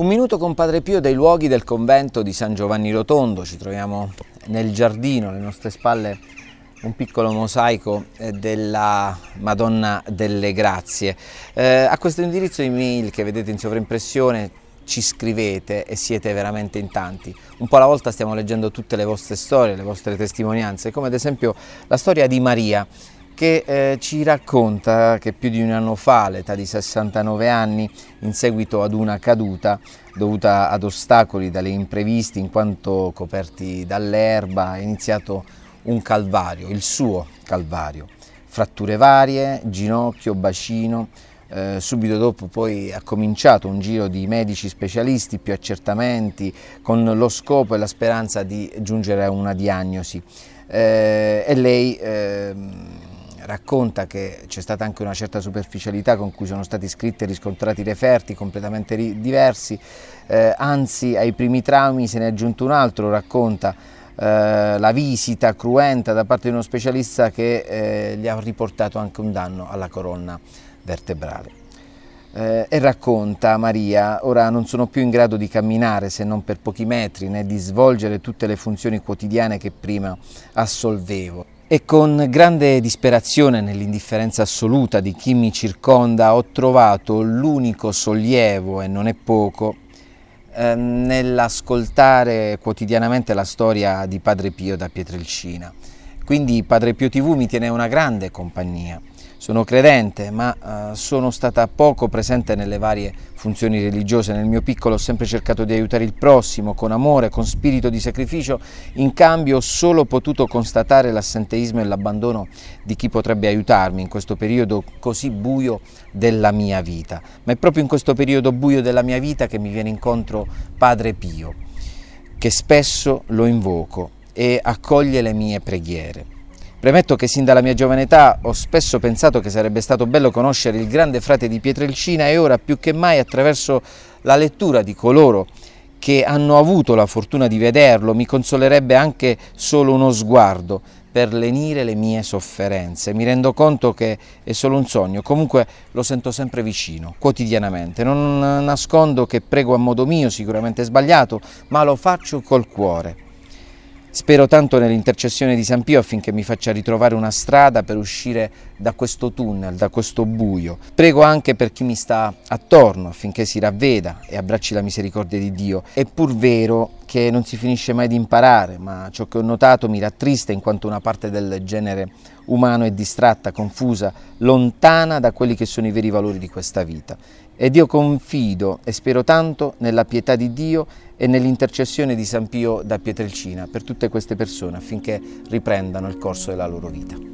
Un minuto con Padre Pio dei luoghi del convento di San Giovanni Rotondo, ci troviamo nel giardino, alle nostre spalle un piccolo mosaico eh, della Madonna delle Grazie. Eh, a questo indirizzo email che vedete in sovraimpressione ci scrivete e siete veramente in tanti. Un po' alla volta stiamo leggendo tutte le vostre storie, le vostre testimonianze, come ad esempio la storia di Maria che eh, ci racconta che più di un anno fa, all'età di 69 anni, in seguito ad una caduta dovuta ad ostacoli dalle imprevisti in quanto coperti dall'erba, è iniziato un calvario, il suo calvario. Fratture varie, ginocchio, bacino, eh, subito dopo poi ha cominciato un giro di medici specialisti, più accertamenti, con lo scopo e la speranza di giungere a una diagnosi. Eh, e lei eh, racconta che c'è stata anche una certa superficialità con cui sono stati scritti e riscontrati referti completamente diversi, eh, anzi ai primi traumi se ne è aggiunto un altro, racconta eh, la visita cruenta da parte di uno specialista che eh, gli ha riportato anche un danno alla colonna vertebrale. Eh, e racconta Maria, ora non sono più in grado di camminare se non per pochi metri né di svolgere tutte le funzioni quotidiane che prima assolvevo. E con grande disperazione nell'indifferenza assoluta di chi mi circonda ho trovato l'unico sollievo, e non è poco, eh, nell'ascoltare quotidianamente la storia di Padre Pio da Pietrelcina. Quindi Padre Pio TV mi tiene una grande compagnia sono credente ma eh, sono stata poco presente nelle varie funzioni religiose. Nel mio piccolo ho sempre cercato di aiutare il prossimo con amore, con spirito di sacrificio, in cambio ho solo potuto constatare l'assenteismo e l'abbandono di chi potrebbe aiutarmi in questo periodo così buio della mia vita. Ma è proprio in questo periodo buio della mia vita che mi viene incontro Padre Pio, che spesso lo invoco e accoglie le mie preghiere. Premetto che sin dalla mia giovane età ho spesso pensato che sarebbe stato bello conoscere il grande frate di Pietrelcina e ora più che mai attraverso la lettura di coloro che hanno avuto la fortuna di vederlo mi consolerebbe anche solo uno sguardo per lenire le mie sofferenze. Mi rendo conto che è solo un sogno, comunque lo sento sempre vicino, quotidianamente. Non nascondo che prego a modo mio, sicuramente sbagliato, ma lo faccio col cuore. Spero tanto nell'intercessione di San Pio affinché mi faccia ritrovare una strada per uscire da questo tunnel, da questo buio. Prego anche per chi mi sta attorno affinché si ravveda e abbracci la misericordia di Dio. È pur vero perché non si finisce mai di imparare, ma ciò che ho notato mi rattrista in quanto una parte del genere umano è distratta, confusa, lontana da quelli che sono i veri valori di questa vita. Ed io confido e spero tanto nella pietà di Dio e nell'intercessione di San Pio da Pietrelcina per tutte queste persone affinché riprendano il corso della loro vita.